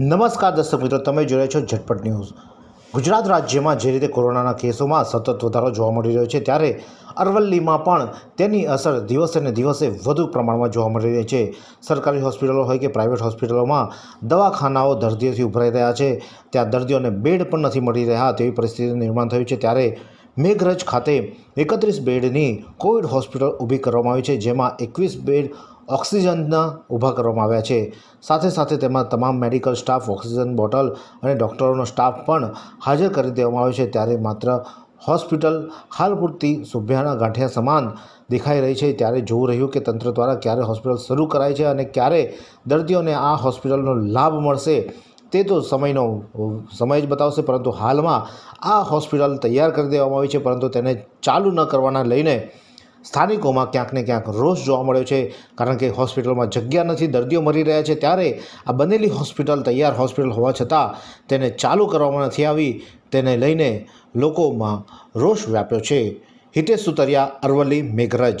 નમસ્કાર દર્શક મિત્રો તમે જોઈ રહ્યા છો ઝટપટ ન્યૂઝ ગુજરાત રાજ્યમાં જે રીતે કોરોનાના કેસોમાં સતત વધારો જોવા મળી રહ્યો છે ત્યારે અરવલ્લીમાં પણ તેની અસર દિવસે ને દિવસે વધુ પ્રમાણમાં જોવા મળી રહી છે સરકારી હોસ્પિટલો હોય કે પ્રાઇવેટ હોસ્પિટલોમાં દવાખાનાઓ દર્દીઓથી ઉભરાઈ રહ્યા છે ત્યાં દર્દીઓને બેડ પણ નથી મળી રહ્યા તેવી પરિસ્થિતિનું નિર્માણ થયું છે ત્યારે મેઘરજ ખાતે એકત્રીસ બેડની કોવિડ હોસ્પિટલ ઊભી કરવામાં આવી છે જેમાં એકવીસ બેડ ઓક્સિજનના ઊભા કરવામાં આવ્યા છે સાથે સાથે તેમાં તમામ મેડિકલ સ્ટાફ ઓક્સિજન બોટલ અને ડૉક્ટરોનો સ્ટાફ પણ હાજર કરી દેવામાં આવ્યો છે ત્યારે માત્ર હોસ્પિટલ હાલ પૂરતી સુભ્યાના ગાંઠિયા સમાન દેખાઈ રહી છે ત્યારે જોવું રહ્યું કે તંત્ર દ્વારા ક્યારે હોસ્પિટલ શરૂ કરાય છે અને ક્યારે દર્દીઓને આ હોસ્પિટલનો લાભ મળશે તે તો સમયનો સમય જ બતાવશે પરંતુ હાલમાં આ હોસ્પિટલ તૈયાર કરી દેવામાં આવી છે પરંતુ તેને ચાલુ ન કરવાના લઈને સ્થાનિકોમાં ક્યાંક ને ક્યાંક રોષ જોવા મળ્યો છે કારણ કે હોસ્પિટલમાં જગ્યા નથી દર્દીઓ મરી રહ્યા છે ત્યારે આ બનેલી હોસ્પિટલ તૈયાર હોસ્પિટલ હોવા છતાં તેને ચાલુ કરવામાં નથી આવી તેને લઈને લોકોમાં રોષ વ્યાપ્યો છે હિતેશ સુતરિયા અરવલ્લી મેઘરજ